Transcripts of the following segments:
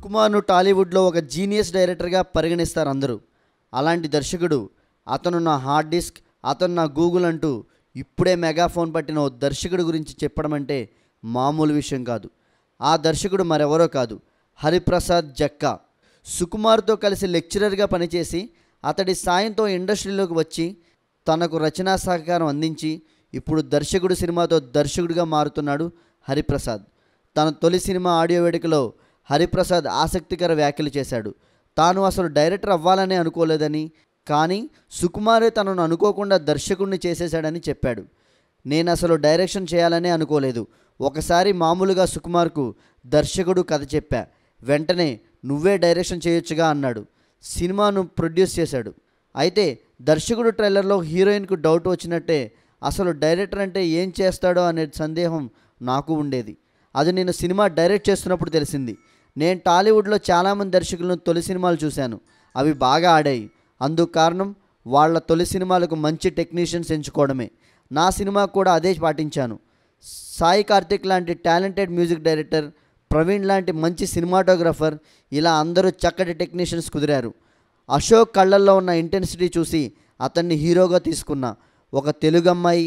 సుకుమార్ను టాలీవుడ్లో ఒక జీనియస్ డైరెక్టర్గా పరిగణిస్తారు అందరూ అలాంటి దర్శకుడు అతను నా హార్డ్ డిస్క్ అతను నా గూగుల్ అంటూ ఇప్పుడే మెగాఫోన్ పట్టిన ఓ దర్శకుడి గురించి చెప్పడం అంటే మామూలు విషయం కాదు ఆ దర్శకుడు మరెవరో కాదు హరిప్రసాద్ జక్కా సుకుమార్తో కలిసి లెక్చరర్గా పనిచేసి అతడి సాయంతో ఇండస్ట్రీలోకి వచ్చి తనకు రచనా సహకారం అందించి ఇప్పుడు దర్శకుడు సినిమాతో దర్శకుడిగా మారుతున్నాడు హరిప్రసాద్ తన తొలి సినిమా ఆడియో వేడుకలో హరిప్రసాద్ ఆసక్తికర వ్యాఖ్యలు చేశాడు తాను అసలు డైరెక్టర్ అవ్వాలని అనుకోలేదని కానీ సుకుమారే తనను అనుకోకుండా దర్శకుణ్ణి చేసేశాడని చెప్పాడు నేను అసలు డైరెక్షన్ చేయాలనే అనుకోలేదు ఒకసారి మామూలుగా సుకుమార్కు దర్శకుడు కథ చెప్పా వెంటనే నువ్వే డైరెక్షన్ చేయొచ్చుగా అన్నాడు సినిమాను ప్రొడ్యూస్ చేశాడు అయితే దర్శకుడు ట్రైలర్లో హీరోయిన్కు డౌట్ వచ్చినట్టే అసలు డైరెక్టర్ అంటే ఏం చేస్తాడో అనే సందేహం నాకు ఉండేది అది నేను సినిమా డైరెక్ట్ చేస్తున్నప్పుడు తెలిసింది నేను టాలీవుడ్లో చాలామంది దర్శకులను తొలి సినిమాలు చూశాను అవి బాగా ఆడాయి అందుకు కారణం వాళ్ళ తొలి సినిమాలకు మంచి టెక్నీషియన్స్ ఎంచుకోవడమే నా సినిమా కూడా అదే పాటించాను సాయి కార్తిక్ లాంటి టాలెంటెడ్ మ్యూజిక్ డైరెక్టర్ ప్రవీణ్ లాంటి మంచి సినిమాటోగ్రఫర్ ఇలా అందరూ చక్కటి టెక్నీషియన్స్ కుదిరారు అశోక్ కళ్ళల్లో ఉన్న ఇంటెన్సిటీ చూసి అతన్ని హీరోగా తీసుకున్న ఒక తెలుగు అమ్మాయి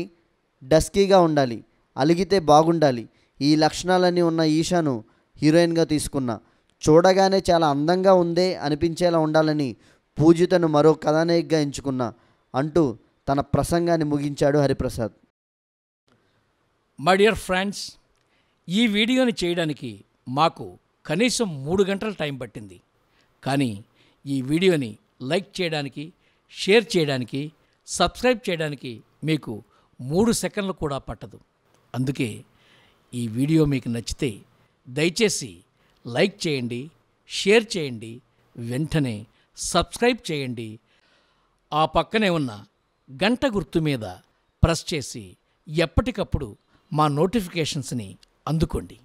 డస్కీగా ఉండాలి అలిగితే బాగుండాలి ఈ లక్షణాలన్నీ ఉన్న ఈషాను హీరోయిన్గా తీసుకున్న చూడగానే చాలా అందంగా ఉందే అనిపించేలా ఉండాలని పూజితను మరో కథానాయికగా ఎంచుకున్న అంటూ తన ప్రసంగాన్ని ముగించాడు హరిప్రసాద్ మై డియర్ ఫ్రెండ్స్ ఈ వీడియోని చేయడానికి మాకు కనీసం మూడు గంటల టైం పట్టింది కానీ ఈ వీడియోని లైక్ చేయడానికి షేర్ చేయడానికి సబ్స్క్రైబ్ చేయడానికి మీకు మూడు సెకండ్లు కూడా పట్టదు అందుకే ఈ వీడియో మీకు నచ్చితే దయచేసి లైక్ చేయండి షేర్ చేయండి వెంటనే సబ్స్క్రైబ్ చేయండి ఆ పక్కనే ఉన్న గంట గుర్తు మీద ప్రెస్ చేసి ఎప్పటికప్పుడు మా నోటిఫికేషన్స్ని అందుకోండి